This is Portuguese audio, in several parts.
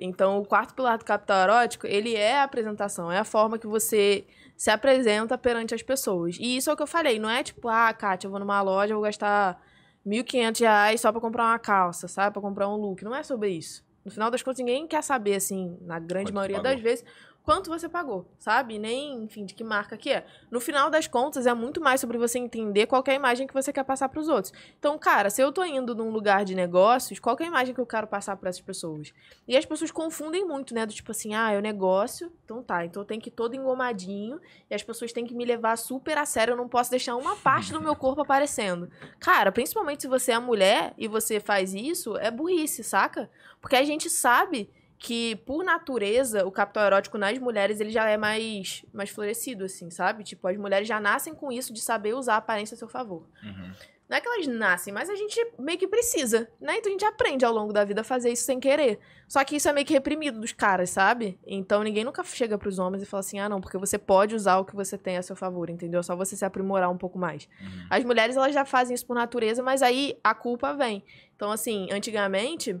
Então, o quarto pilar do capital erótico, ele é a apresentação, é a forma que você se apresenta perante as pessoas. E isso é o que eu falei, não é tipo, ah, Kátia, eu vou numa loja, vou gastar 1.500 reais só pra comprar uma calça, sabe? Pra comprar um look. Não é sobre isso. No final das contas, ninguém quer saber, assim, na grande maioria das vezes, quanto você pagou, sabe? Nem, enfim, de que marca que é. No final das contas, é muito mais sobre você entender qual é a imagem que você quer passar para os outros. Então, cara, se eu tô indo num lugar de negócios, qual é a imagem que eu quero passar para essas pessoas? E as pessoas confundem muito, né? Do tipo assim, ah, é o negócio, então tá, então eu tenho que ir todo engomadinho e as pessoas têm que me levar super a sério, eu não posso deixar uma parte do meu corpo aparecendo. Cara, principalmente se você é mulher e você faz isso, é burrice, saca? Porque a gente sabe que por natureza o capital erótico nas mulheres ele já é mais mais florescido assim sabe tipo as mulheres já nascem com isso de saber usar a aparência a seu favor uhum. não é que elas nascem mas a gente meio que precisa né então a gente aprende ao longo da vida a fazer isso sem querer só que isso é meio que reprimido dos caras sabe então ninguém nunca chega para os homens e fala assim ah não porque você pode usar o que você tem a seu favor entendeu é só você se aprimorar um pouco mais uhum. as mulheres elas já fazem isso por natureza mas aí a culpa vem então assim antigamente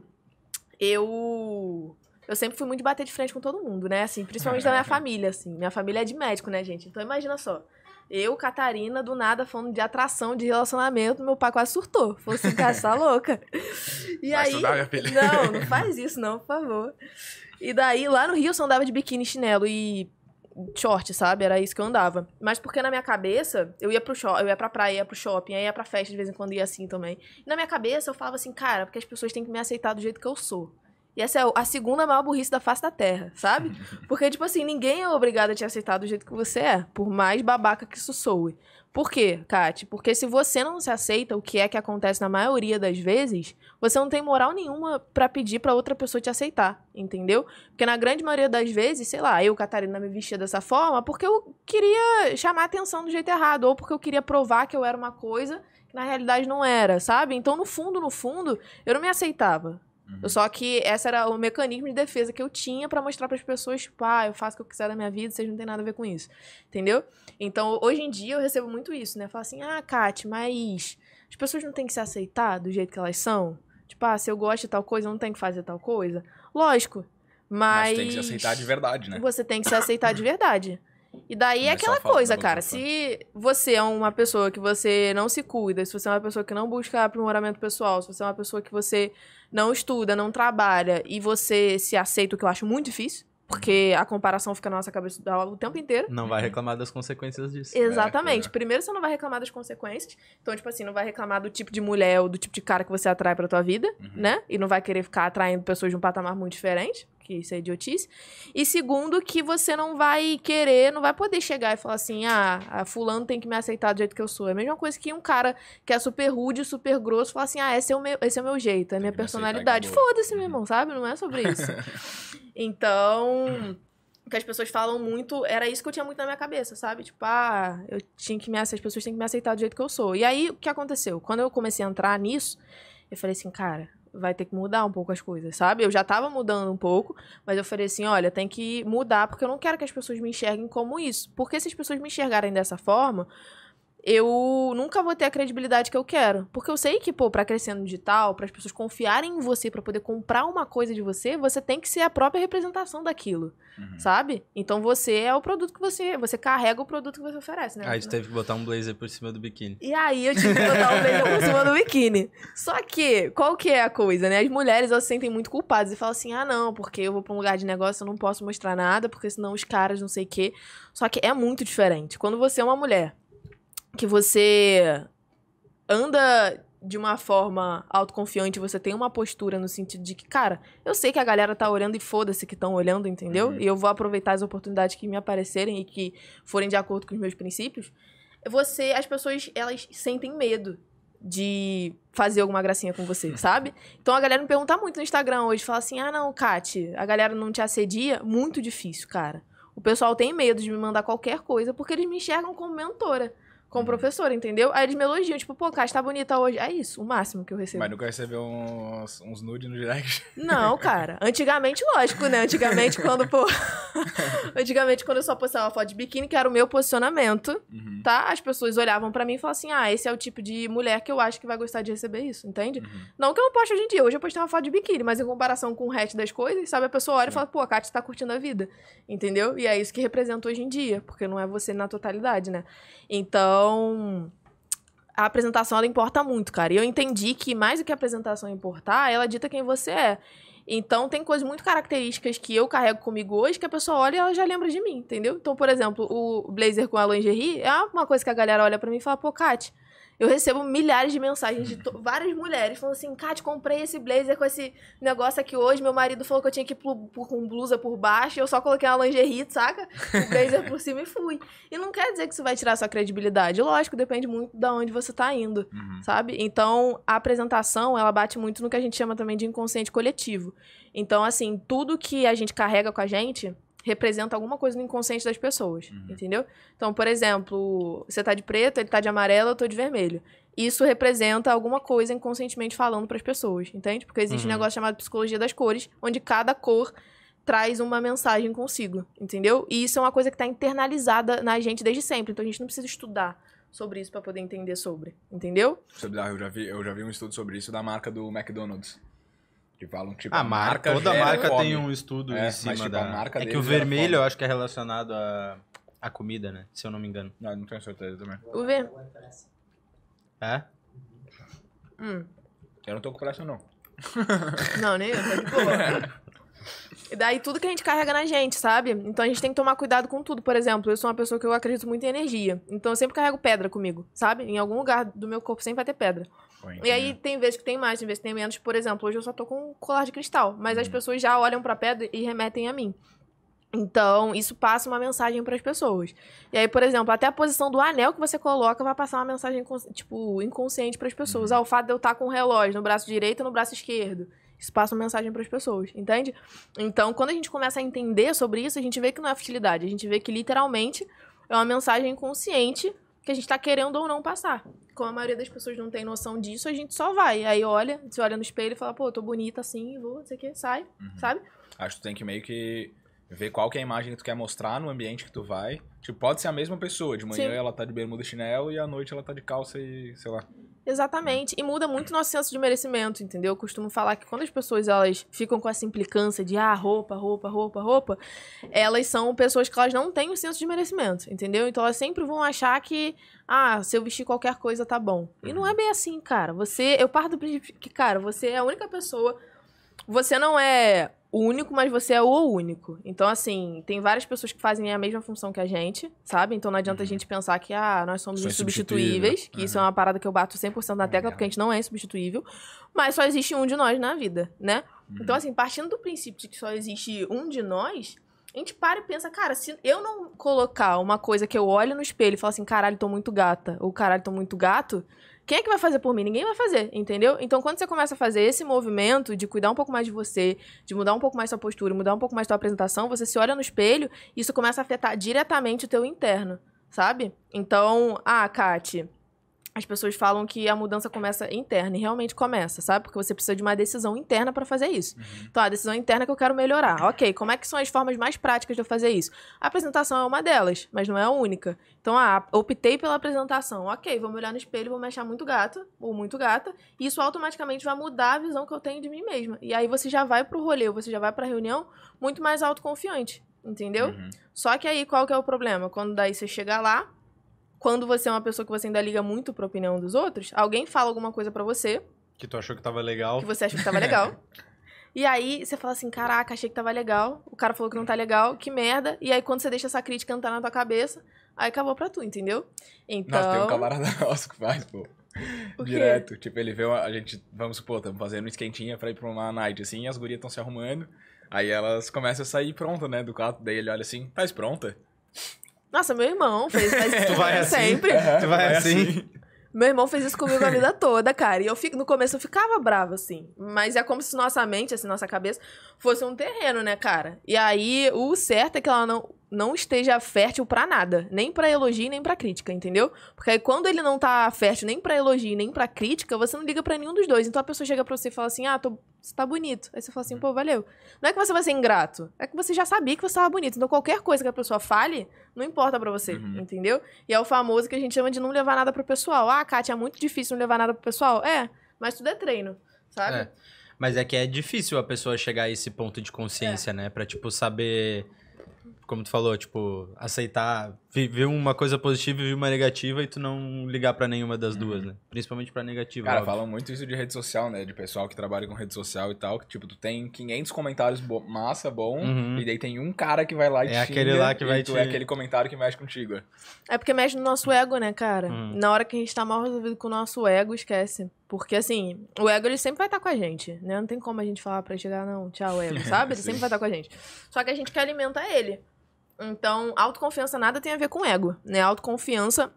eu eu sempre fui muito bater de frente com todo mundo, né? Assim, principalmente é. da minha família, assim. Minha família é de médico, né, gente? Então imagina só. Eu, Catarina, do nada, falando de atração, de relacionamento, meu pai quase surtou. fosse assim, cara, você tá louca. E Vai aí. minha filha. Não, não faz isso, não, por favor. E daí, lá no Rio, eu andava de biquíni, chinelo e short, sabe? Era isso que eu andava. Mas porque na minha cabeça, eu ia pro shopping, eu ia pra praia, ia pro shopping, aí ia pra festa de vez em quando, ia assim também. E na minha cabeça, eu falava assim, cara, porque as pessoas têm que me aceitar do jeito que eu sou. E essa é a segunda maior burrice da face da Terra, sabe? Porque, tipo assim, ninguém é obrigado a te aceitar do jeito que você é, por mais babaca que isso soe. Por quê, Kate? Porque se você não se aceita, o que é que acontece na maioria das vezes, você não tem moral nenhuma para pedir para outra pessoa te aceitar, entendeu? Porque na grande maioria das vezes, sei lá, eu, Catarina, me vestia dessa forma porque eu queria chamar atenção do jeito errado, ou porque eu queria provar que eu era uma coisa que na realidade não era, sabe? Então, no fundo, no fundo, eu não me aceitava, Uhum. Só que esse era o mecanismo de defesa que eu tinha para mostrar para as pessoas, tipo, ah, eu faço o que eu quiser da minha vida, vocês não têm nada a ver com isso. Entendeu? Então, hoje em dia eu recebo muito isso, né? fala falo assim: "Ah, Kate, mas as pessoas não têm que se aceitar do jeito que elas são?" Tipo, ah, se eu gosto de tal coisa, eu não tenho que fazer tal coisa. Lógico, mas... mas tem que se aceitar de verdade, né? Você tem que se aceitar de verdade. E daí é, aquela coisa, cara. Se você é uma pessoa que você não se cuida, se você é uma pessoa que não busca aprimoramento pessoal, se você é uma pessoa que você não estuda, não trabalha e você se aceita, o que eu acho muito difícil, porque uhum. a comparação fica na nossa cabeça o tempo inteiro. Não vai reclamar das consequências disso. Né? Exatamente. é. Primeiro, você não vai reclamar das consequências. Então, tipo assim, não vai reclamar do tipo de mulher ou do tipo de cara que você atrai pra tua vida, uhum. né? E não vai querer ficar atraindo pessoas de um patamar muito diferente que isso é idiotice. E segundo, que você não vai querer, não vai poder chegar e falar assim, ah, fulano tem que me aceitar do jeito que eu sou. É a mesma coisa que um cara que é super rude, super grosso, falar assim, ah, esse é o meu, esse é o meu jeito, é minha personalidade. Foda-se, meu uhum. irmão, sabe? Não é sobre isso. então... o que as pessoas falam muito, era isso que eu tinha muito na minha cabeça, sabe? Tipo, ah, eu tinha que me aceitar, as pessoas têm que me aceitar do jeito que eu sou. E aí, o que aconteceu? Quando eu comecei a entrar nisso, eu falei assim, cara, vai ter que mudar um pouco as coisas, sabe? Eu já tava mudando um pouco, mas eu falei assim, olha, tem que mudar porque eu não quero que as pessoas me enxerguem como isso. Porque se as pessoas me enxergarem dessa forma, eu nunca vou ter a credibilidade que eu quero. Porque eu sei que, pô, pra crescer no digital, para as pessoas confiarem em você, para poder comprar uma coisa de você, você tem que ser a própria representação daquilo, uhum. sabe? Então você é o produto que você. Você carrega o produto que você oferece, né? Aí ah, tu teve que botar um blazer por cima do biquíni. E aí eu tive que botar um blazer por cima do biquíni. Só que, qual que é a coisa, né? As mulheres, elas se sentem muito culpadas e falam assim: ah, não, porque eu vou pra um lugar de negócio, eu não posso mostrar nada, porque senão os caras não sei o quê. Só que é muito diferente. Quando você é uma mulher que você anda de uma forma autoconfiante, você tem uma postura no sentido de que, cara, eu sei que a galera tá olhando e foda-se que estão olhando, entendeu? Uhum. E eu vou aproveitar as oportunidades que me aparecerem e que forem de acordo com os meus princípios. Você, as pessoas, elas sentem medo de fazer alguma gracinha com você, hum. sabe? Então a galera me pergunta muito no Instagram hoje, fala assim: "Ah, não, Kate, a galera não te assedia?" Muito difícil, cara. O pessoal tem medo de me mandar qualquer coisa porque eles me enxergam como mentora com o uhum. professor, entendeu? Aí eles me elogiam, tipo, pô, cara, tá bonita hoje. É isso, o máximo que eu recebo. Mas nunca recebeu uns, uns nudes no direct? Não, cara. Antigamente, lógico, né? Antigamente, quando, pô. Antigamente, quando eu só postava foto de biquíni, que era o meu posicionamento, uhum. tá? As pessoas olhavam para mim e falavam assim: ah, esse é o tipo de mulher que eu acho que vai gostar de receber isso, entende? Uhum. Não que eu não poste hoje em dia. Hoje eu postei uma foto de biquíni, mas em comparação com o resto das coisas, sabe? A pessoa olha e fala, pô, a Kátia tá curtindo a vida, entendeu? E é isso que representa hoje em dia, porque não é você na totalidade, né? Então. Então, a apresentação ela importa muito, cara. E eu entendi que mais do que a apresentação importar, ela dita quem você é. Então, tem coisas muito características que eu carrego comigo hoje que a pessoa olha e ela já lembra de mim, entendeu? Então, por exemplo, o blazer com a lingerie é uma coisa que a galera olha para mim e fala, pô, Kate, eu recebo milhares de mensagens de várias mulheres falando assim: Kate, comprei esse blazer com esse negócio aqui hoje. Meu marido falou que eu tinha que ir com blusa por baixo. Eu só coloquei uma lingerie, saca? O blazer por cima e fui. E não quer dizer que isso vai tirar sua credibilidade. Lógico, depende muito de onde você tá indo, uhum. sabe? Então, a apresentação, ela bate muito no que a gente chama também de inconsciente coletivo. Então, assim, tudo que a gente carrega com a gente representa alguma coisa no inconsciente das pessoas, uhum. entendeu? Então, por exemplo, você tá de preto, ele tá de amarelo, eu tô de vermelho. Isso representa alguma coisa inconscientemente falando para as pessoas, entende? Porque existe uhum. um negócio chamado psicologia das cores, onde cada cor traz uma mensagem consigo, entendeu? E isso é uma coisa que tá internalizada na gente desde sempre, então a gente não precisa estudar sobre isso para poder entender sobre, entendeu? Ah, eu já vi, eu já vi um estudo sobre isso da marca do McDonald's tipo. Ah, a marca, marca toda marca tem um estudo é, em cima mas, tipo, da. A marca é que o vermelho eu acho que é relacionado à a... a comida, né? Se eu não me engano. Não, ah, não tenho certeza também. O ver. É? Hum. Eu não tô com pressa, não. Não, nem eu, tô tá de boa. E daí tudo que a gente carrega na gente, sabe? Então a gente tem que tomar cuidado com tudo. Por exemplo, eu sou uma pessoa que eu acredito muito em energia. Então eu sempre carrego pedra comigo, sabe? Em algum lugar do meu corpo sempre vai ter pedra. E aí né? tem vezes que tem mais, tem vezes que tem menos. Por exemplo, hoje eu só tô com um colar de cristal, mas hum. as pessoas já olham pra pedra e remetem a mim. Então, isso passa uma mensagem para as pessoas. E aí, por exemplo, até a posição do anel que você coloca vai passar uma mensagem tipo inconsciente para as pessoas. Uhum. Ah, o fato de eu estar tá com o um relógio no braço direito e no braço esquerdo. Isso passa uma mensagem para as pessoas, entende? Então, quando a gente começa a entender sobre isso, a gente vê que não é futilidade, a gente vê que literalmente é uma mensagem inconsciente que a gente tá querendo ou não passar. Como a maioria das pessoas não tem noção disso, a gente só vai. Aí olha, se olha no espelho e fala, pô, tô bonita assim, vou, não sei o quê, sai, uhum. sabe? Acho que tu tem que meio que ver qual que é a imagem que tu quer mostrar no ambiente que tu vai. Tipo, pode ser a mesma pessoa. De manhã Sim. ela tá de bermuda e chinelo e à noite ela tá de calça e, sei lá. Exatamente. E muda muito nosso senso de merecimento, entendeu? Eu costumo falar que quando as pessoas elas ficam com essa implicância de ah, roupa, roupa, roupa, roupa, elas são pessoas que elas não têm o um senso de merecimento, entendeu? Então elas sempre vão achar que ah, se eu vestir qualquer coisa tá bom. E não é uhum. bem assim, cara. Você, eu parto do princípio que, cara, você é a única pessoa você não é o único, mas você é o único. Então, assim, tem várias pessoas que fazem a mesma função que a gente, sabe? Então não adianta uhum. a gente pensar que, ah, nós somos só é insubstituíveis, que uhum. isso é uma parada que eu bato 100% na tecla, porque a gente não é insubstituível, mas só existe um de nós na vida, né? Então, uhum. Então, assim, partindo do princípio de que só existe um de nós, a gente para e pensa, cara, se eu não colocar uma coisa que eu olho no espelho e falo assim, caralho, tô muito gata, ou caralho, tô muito gato, quem é que vai fazer por mim? Ninguém vai fazer, entendeu? Então, quando você começa a fazer esse movimento de cuidar um pouco mais de você, de mudar um pouco mais sua postura, mudar um pouco mais sua apresentação, você se olha no espelho e isso começa a afetar diretamente o teu interno, sabe? Então, ah, Kate, as pessoas falam que a mudança começa interna e realmente começa, sabe? Porque você precisa de uma decisão interna para fazer isso. Uhum. Então, a decisão interna é que eu quero melhorar. OK, como é que são as formas mais práticas de eu fazer isso? A apresentação é uma delas, mas não é a única. Então, ah, optei pela apresentação. OK, vou me olhar no espelho, vou me achar muito gata ou muito gata, e isso automaticamente vai mudar a visão que eu tenho de mim mesma. E aí você já vai pro rolê, você já vai pra reunião muito mais autoconfiante, entendeu? Uhum. Só que aí qual que é o problema? Quando daí você chegar lá, quando você é uma pessoa que você ainda liga muito pra opinião dos outros, alguém fala alguma coisa para você. Que tu achou que tava legal. Que você achou que tava legal. e aí você fala assim: caraca, achei que tava legal. O cara falou que não tá legal, que merda. E aí quando você deixa essa crítica entrar na tua cabeça, aí acabou pra tu, entendeu? Então. Nossa, tem um então camarada nosso que faz, pô. Direto. Tipo, ele vê uma, a gente, vamos supor, estamos fazendo um esquentinha pra ir pra uma night, assim, e as gurias estão se arrumando. Aí elas começam a sair pronta, né, do quarto. Daí ele olha assim, tá pronta? Nossa, meu irmão fez isso vai assim? sempre. Uhum, tu vai assim? assim. Meu irmão fez isso comigo a vida toda, cara. E eu fico, no começo eu ficava brava, assim. Mas é como se nossa mente, assim, nossa cabeça, fosse um terreno, né, cara? E aí, o certo é que ela não, não esteja fértil para nada. Nem para elogio, nem para crítica, entendeu? Porque aí, quando ele não tá fértil nem para elogio, nem para crítica, você não liga para nenhum dos dois. Então a pessoa chega pra você e fala assim: ah, tô você tá bonito. Aí você fala assim, uhum. pô, valeu. Não é que você vai ser ingrato, é que você já sabia que você tava bonito. Então qualquer coisa que a pessoa fale, não importa para você, uhum. entendeu? E é o famoso que a gente chama de não levar nada pro pessoal. Ah, Kátia, é muito difícil não levar nada pro pessoal. É, mas tudo é treino, sabe? É. Mas é que é difícil a pessoa chegar a esse ponto de consciência, é. né? Pra, tipo, saber como tu falou, tipo, aceitar, ver uma coisa positiva e ver uma negativa e tu não ligar para nenhuma das uhum. duas, né? Principalmente para negativa. Cara, óbvio. falam muito isso de rede social, né? De pessoal que trabalha com rede social e tal, que tipo, tu tem 500 comentários bo massa, bom, uhum. e daí tem um cara que vai lá e É aquele lá que vai tu te... é aquele comentário que mexe contigo. É porque mexe no nosso ego, né, cara? Uhum. Na hora que a gente tá mal resolvido com o nosso ego, esquece. Porque, assim, o ego, ele sempre vai estar tá com a gente, né? Não tem como a gente falar pra ele chegar, não, tchau, ego, sabe? Ele sempre vai estar tá com a gente. Só que a gente quer alimentar ele. Então, autoconfiança nada tem a ver com ego, né? Autoconfiança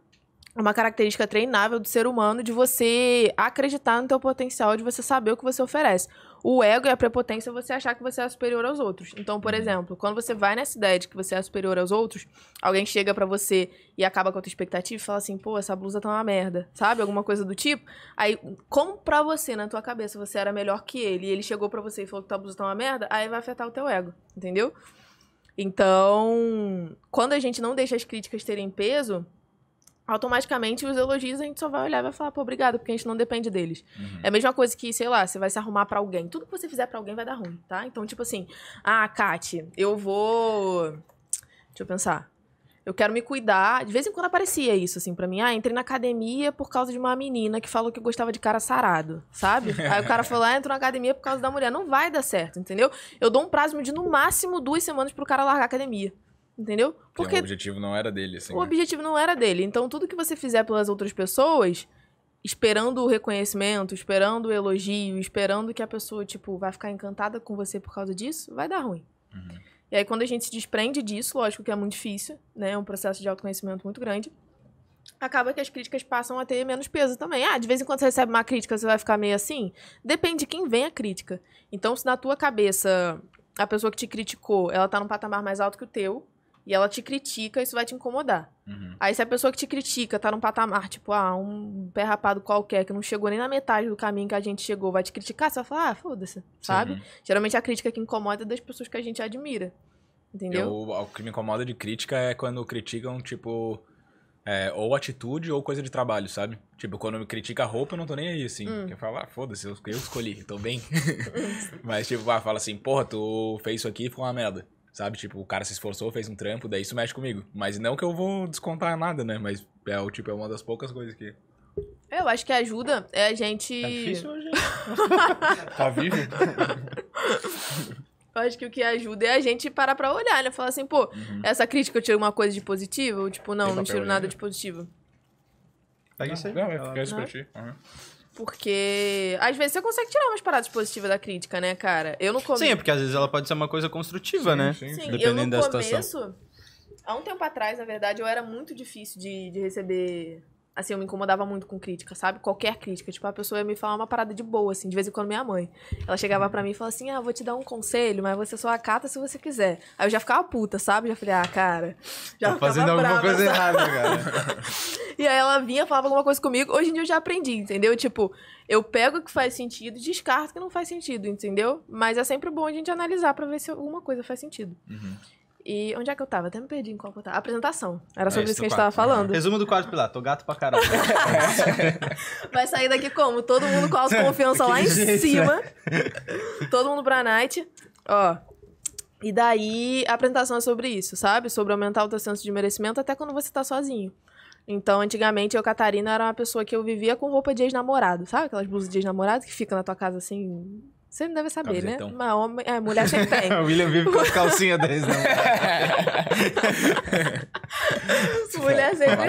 é uma característica treinável do ser humano de você acreditar no teu potencial, de você saber o que você oferece. O ego e a prepotência é você achar que você é superior aos outros. Então, por uhum. exemplo, quando você vai nessa ideia de que você é superior aos outros, alguém chega para você e acaba com a tua expectativa e fala assim, pô, essa blusa tá uma merda, sabe? Alguma coisa do tipo. Aí, como pra você, na tua cabeça, você era melhor que ele, e ele chegou para você e falou que tua blusa tá uma merda, aí vai afetar o teu ego, entendeu? Então, quando a gente não deixa as críticas terem peso, automaticamente os elogios a gente só vai olhar e vai falar, pô, obrigado, porque a gente não depende deles. Uhum. É a mesma coisa que, sei lá, você vai se arrumar para alguém. Tudo que você fizer para alguém vai dar ruim, tá? Então, tipo assim, ah, Kate, eu vou. Deixa eu pensar. Eu quero me cuidar. De vez em quando aparecia isso, assim, pra mim. Ah, entrei na academia por causa de uma menina que falou que gostava de cara sarado, sabe? Aí o cara falou, ah, entro na academia por causa da mulher. Não vai dar certo, entendeu? Eu dou um prazo de no máximo duas semanas pro cara largar a academia. Entendeu? Porque o objetivo não era dele, assim. O né? objetivo não era dele. Então, tudo que você fizer pelas outras pessoas, esperando o reconhecimento, esperando o elogio, esperando que a pessoa, tipo, vai ficar encantada com você por causa disso, vai dar ruim. Uhum. E aí, quando a gente se desprende disso, lógico que é muito difícil, né? É um processo de autoconhecimento muito grande. Acaba que as críticas passam a ter menos peso também. Ah, de vez em quando você recebe uma crítica, você vai ficar meio assim? Depende de quem vem a crítica. Então, se na tua cabeça a pessoa que te criticou, ela tá num patamar mais alto que o teu, e ela te critica, isso vai te incomodar. Uhum. Aí se a pessoa que te critica tá num patamar, tipo, ah, um pé rapado qualquer que não chegou nem na metade do caminho que a gente chegou, vai te criticar, você vai falar, ah, foda-se, sabe? Sim. Geralmente a crítica que incomoda é das pessoas que a gente admira. Entendeu? Eu, o que me incomoda de crítica é quando criticam, tipo, é, ou atitude ou coisa de trabalho, sabe? Tipo, quando me critica a roupa, eu não tô nem aí, assim. Hum. eu falo, ah, foda-se, eu, eu escolhi, tô bem. Mas, tipo, ah, fala assim, porra, tu fez isso aqui e ficou uma merda. Sabe? Tipo, o cara se esforçou, fez um trampo, daí isso mexe comigo. Mas não que eu vou descontar nada, né? Mas é, o, tipo, é uma das poucas coisas que. Eu acho que ajuda é a gente. Tá difícil hoje. tá vivo? Eu acho que o que ajuda é a gente parar pra olhar, né? Falar assim, pô, uhum. essa crítica eu tiro uma coisa de positivo? Ou tipo, não, não tiro nada de positivo. Pega é isso aí. Não, é, fica Uhum. Porque às vezes você consegue tirar umas paradas positivas da crítica, né, cara? Eu não começo Sim, é porque às vezes ela pode ser uma coisa construtiva, sim, né? Sim, sim. Dependendo eu no da começo, situação. Há um tempo atrás, na verdade, eu era muito difícil de, de receber assim, eu me incomodava muito com crítica, sabe? Qualquer crítica. Tipo, a pessoa ia me falar uma parada de boa, assim, de vez em quando minha mãe. Ela chegava para mim e falava assim: ah, vou te dar um conselho, mas você só acata se você quiser. Aí eu já ficava puta, sabe? Já falei, ah, cara. Já Tô tá fazendo brava, alguma coisa errada, cara. e aí ela vinha, falava alguma coisa comigo. Hoje em dia eu já aprendi, entendeu? Tipo, eu pego o que faz sentido e descarto o que não faz sentido, entendeu? Mas é sempre bom a gente analisar para ver se alguma coisa faz sentido. Uhum. E onde é que eu tava? Até me perdi em qual que eu tava. apresentação. Era sobre é, isso que a gente tava falando. É. Resumo do quarto pilar. Tô gato pra caralho. Vai sair daqui como? Todo mundo com autoconfiança lá em cima. Né? Todo mundo pra night. Ó. E daí a apresentação é sobre isso, sabe? Sobre aumentar o teu senso de merecimento até quando você tá sozinho. Então, antigamente, eu, Catarina, era uma pessoa que eu vivia com roupa de ex-namorado, sabe? Aquelas blusas de ex-namorado que ficam na tua casa assim, você não deve saber, né? Camisetão. né? Uma homem, é, mulher sempre tem. o William vive com as calcinhas deles, né? mulher sempre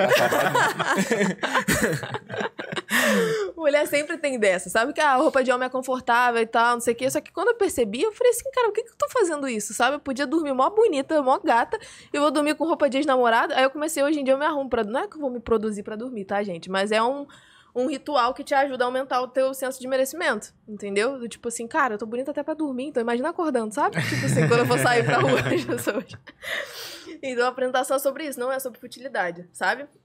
Mulher sempre tem dessa. Sabe que a roupa de homem é confortável e tal, não sei o quê. Só que quando eu percebi, eu falei assim, cara, por que, que eu tô fazendo isso, sabe? Eu podia dormir mó bonita, mó gata, e eu vou dormir com roupa de ex-namorado. Aí eu comecei, hoje em dia eu me arrumo pra... Não é que eu vou me produzir para dormir, tá, gente? Mas é um um ritual que te ajuda a aumentar o teu senso de merecimento, entendeu? tipo assim, cara, eu tô bonita até pra dormir, então imagina acordando, sabe? Tipo assim, quando eu vou sair pra rua, as pessoas. Então a apresentação é sobre isso, não é sobre futilidade, sabe?